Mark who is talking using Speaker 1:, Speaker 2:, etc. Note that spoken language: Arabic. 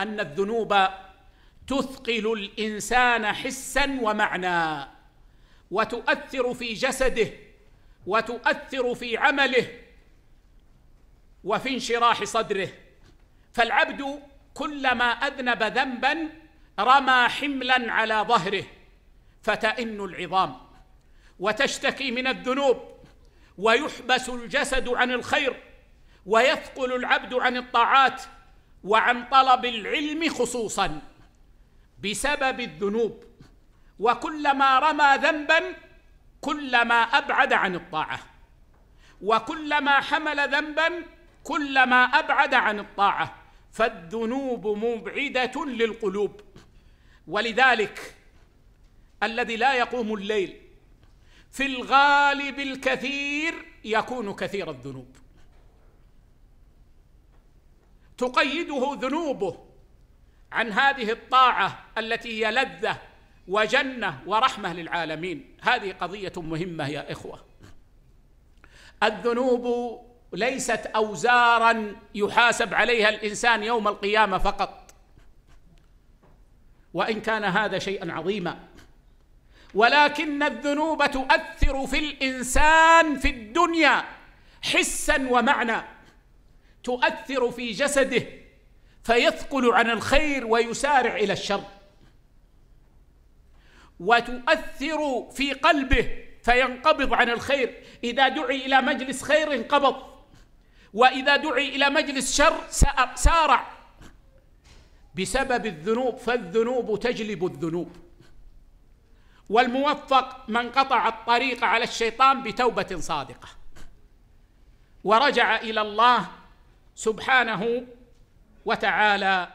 Speaker 1: أن الذنوب تثقل الإنسان حسا ومعنى وتؤثر في جسده وتؤثر في عمله وفي انشراح صدره فالعبد كلما أذنب ذنبا رمى حملا على ظهره فتئن العظام وتشتكي من الذنوب ويحبس الجسد عن الخير ويثقل العبد عن الطاعات وعن طلب العلم خصوصا بسبب الذنوب وكلما رمى ذنبا كلما ابعد عن الطاعه وكلما حمل ذنبا كلما ابعد عن الطاعه فالذنوب مبعده للقلوب ولذلك الذي لا يقوم الليل في الغالب الكثير يكون كثير الذنوب تقيده ذنوبه عن هذه الطاعه التي هي لذه وجنه ورحمه للعالمين هذه قضيه مهمه يا اخوه الذنوب ليست اوزارا يحاسب عليها الانسان يوم القيامه فقط وان كان هذا شيئا عظيما ولكن الذنوب تؤثر في الانسان في الدنيا حسا ومعنى تؤثر في جسده فيثقل عن الخير ويسارع الى الشر وتؤثر في قلبه فينقبض عن الخير اذا دعي الى مجلس خير انقبض واذا دعي الى مجلس شر سارع بسبب الذنوب فالذنوب تجلب الذنوب والموفق من قطع الطريق على الشيطان بتوبه صادقه ورجع الى الله سبحانه وتعالى